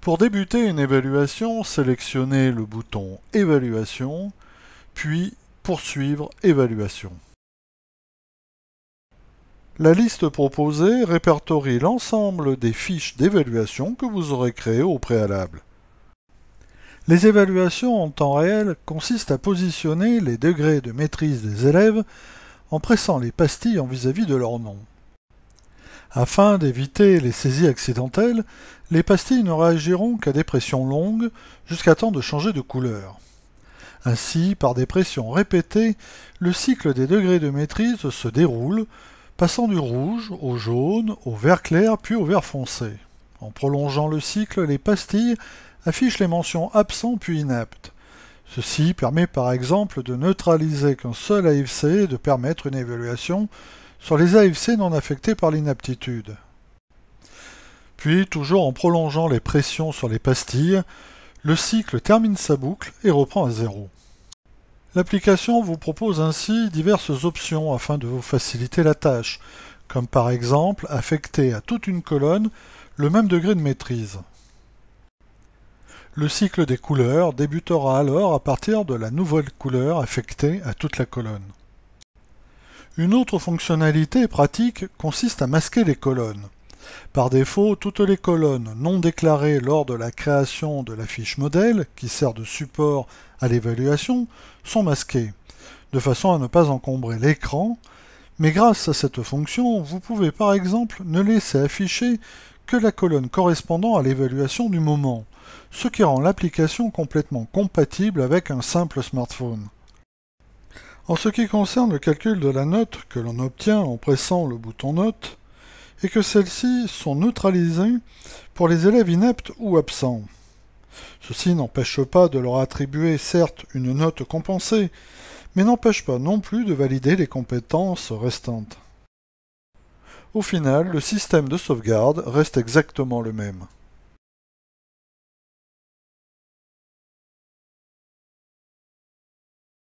Pour débuter une évaluation, sélectionnez le bouton Évaluation, puis Poursuivre évaluation. La liste proposée répertorie l'ensemble des fiches d'évaluation que vous aurez créées au préalable. Les évaluations en temps réel consistent à positionner les degrés de maîtrise des élèves en pressant les pastilles en vis-à-vis -vis de leur nom. Afin d'éviter les saisies accidentelles, les pastilles ne réagiront qu'à des pressions longues jusqu'à temps de changer de couleur. Ainsi, par des pressions répétées, le cycle des degrés de maîtrise se déroule, passant du rouge au jaune, au vert clair puis au vert foncé. En prolongeant le cycle, les pastilles affichent les mentions absentes puis inaptes. Ceci permet par exemple de neutraliser qu'un seul AFC et de permettre une évaluation sur les AFC non affectés par l'inaptitude. Puis, toujours en prolongeant les pressions sur les pastilles, le cycle termine sa boucle et reprend à zéro. L'application vous propose ainsi diverses options afin de vous faciliter la tâche, comme par exemple affecter à toute une colonne le même degré de maîtrise. Le cycle des couleurs débutera alors à partir de la nouvelle couleur affectée à toute la colonne. Une autre fonctionnalité pratique consiste à masquer les colonnes. Par défaut, toutes les colonnes non déclarées lors de la création de la fiche modèle, qui sert de support à l'évaluation, sont masquées, de façon à ne pas encombrer l'écran, mais grâce à cette fonction, vous pouvez par exemple ne laisser afficher que la colonne correspondant à l'évaluation du moment, ce qui rend l'application complètement compatible avec un simple smartphone. En ce qui concerne le calcul de la note que l'on obtient en pressant le bouton note, et que celles-ci sont neutralisées pour les élèves ineptes ou absents. Ceci n'empêche pas de leur attribuer certes une note compensée, mais n'empêche pas non plus de valider les compétences restantes. Au final, le système de sauvegarde reste exactement le même.